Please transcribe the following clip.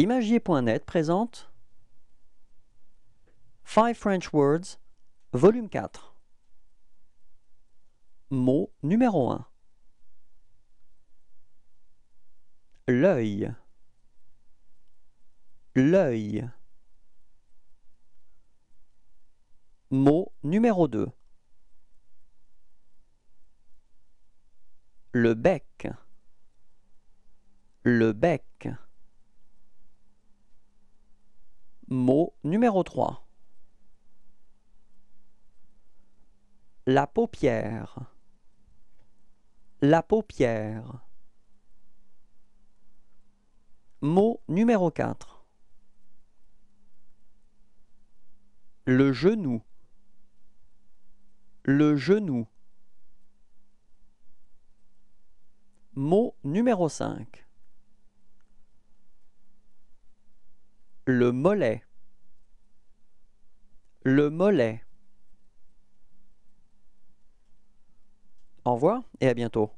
Imagier.net présente Five French Words, volume 4. Mot numéro 1. L'œil. L'œil. Mot numéro 2. Le bec. Le bec. Mot numéro 3. La paupière. La paupière. Mot numéro 4. Le genou. Le genou. Mot numéro 5. Le mollet. Le mollet. Au revoir et à bientôt.